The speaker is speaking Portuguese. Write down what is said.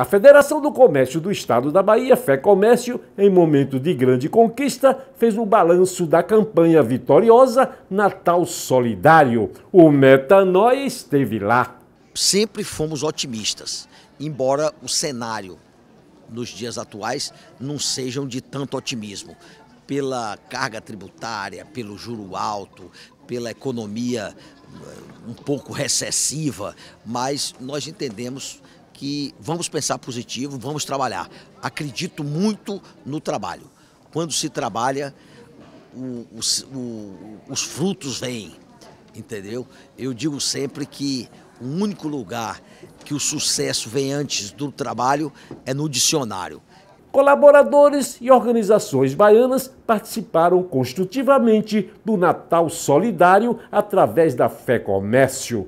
A Federação do Comércio do Estado da Bahia, FEComércio, em momento de grande conquista, fez o um balanço da campanha vitoriosa Natal Solidário. O Metanoia esteve lá. Sempre fomos otimistas, embora o cenário nos dias atuais não sejam de tanto otimismo. Pela carga tributária, pelo juro alto, pela economia eh, um pouco recessiva, mas nós entendemos que vamos pensar positivo, vamos trabalhar. Acredito muito no trabalho. Quando se trabalha, o, o, o, os frutos vêm, entendeu? Eu digo sempre que o único lugar que o sucesso vem antes do trabalho é no dicionário. Colaboradores e organizações baianas participaram construtivamente do Natal Solidário através da Fé Comércio.